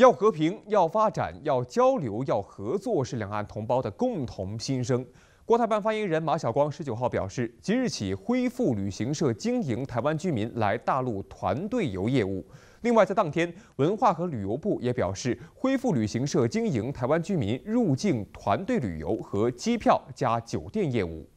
要和平，要发展，要交流，要合作，是两岸同胞的共同心声。国台办发言人马晓光十九号表示，即日起恢复旅行社经营台湾居民来大陆团队游业务。另外，在当天，文化和旅游部也表示，恢复旅行社经营台湾居民入境团队旅游和机票加酒店业务。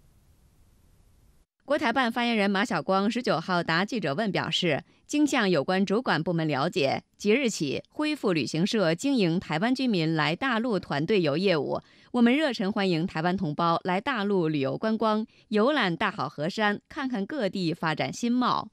国台办发言人马晓光十九号答记者问表示，经向有关主管部门了解，即日起恢复旅行社经营台湾居民来大陆团队游业务。我们热忱欢迎台湾同胞来大陆旅游观光，游览大好河山，看看各地发展新貌。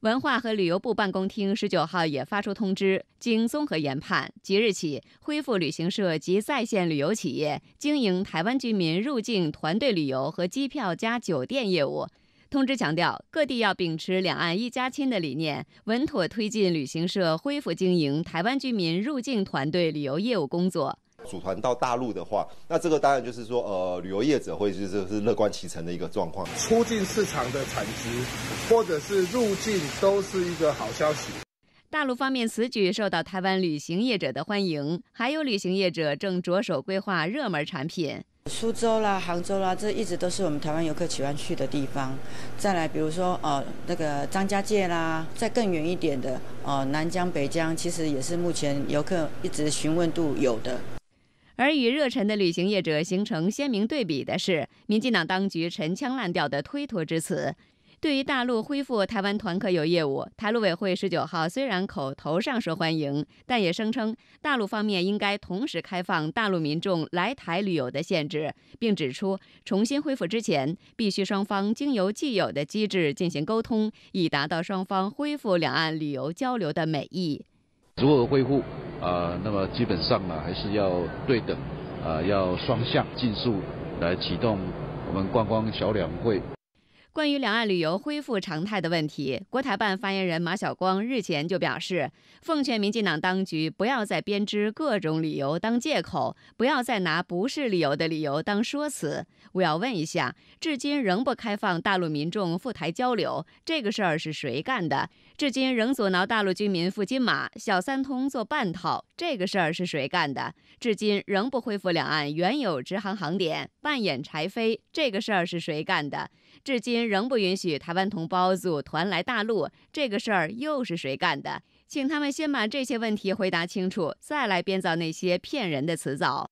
文化和旅游部办公厅十九号也发出通知，经综合研判，即日起恢复旅行社及在线旅游企业经营台湾居民入境团队旅游和机票加酒店业务。通知强调，各地要秉持两岸一家亲的理念，稳妥推进旅行社恢复经营、台湾居民入境团队旅游业务工作。组团到大陆的话，那这个当然就是说，呃，旅游业者会就是是乐观其成的一个状况。出境市场的产值，或者是入境，都是一个好消息。大陆方面此举受到台湾旅行业者的欢迎，还有旅行业者正着手规划热门产品。苏州啦，杭州啦，这一直都是我们台湾游客喜欢去的地方。再来，比如说，呃，那个张家界啦，再更远一点的，哦，南疆、北疆，其实也是目前游客一直询问度有的。而与热忱的旅行业者形成鲜明对比的是，民进党当局陈腔滥调的推脱之词。对于大陆恢复台湾团客游业务，台陆委会十九号虽然口头上说欢迎，但也声称大陆方面应该同时开放大陆民众来台旅游的限制，并指出重新恢复之前，必须双方经由既有的机制进行沟通，以达到双方恢复两岸旅游交流的美意。如何恢复啊？那么基本上啊，还是要对等，啊，要双向竞速来启动我们观光小两会。关于两岸旅游恢复常态的问题，国台办发言人马晓光日前就表示，奉劝民进党当局不要再编织各种理由当借口，不要再拿不是理由的理由当说辞。我要问一下，至今仍不开放大陆民众赴台交流，这个事儿是谁干的？至今仍阻挠大陆居民赴金马小三通做半套，这个事儿是谁干的？至今仍不恢复两岸原有直航航点，扮演柴飞，这个事儿是谁干的？至今。仍不允许台湾同胞组团来大陆，这个事儿又是谁干的？请他们先把这些问题回答清楚，再来编造那些骗人的词藻。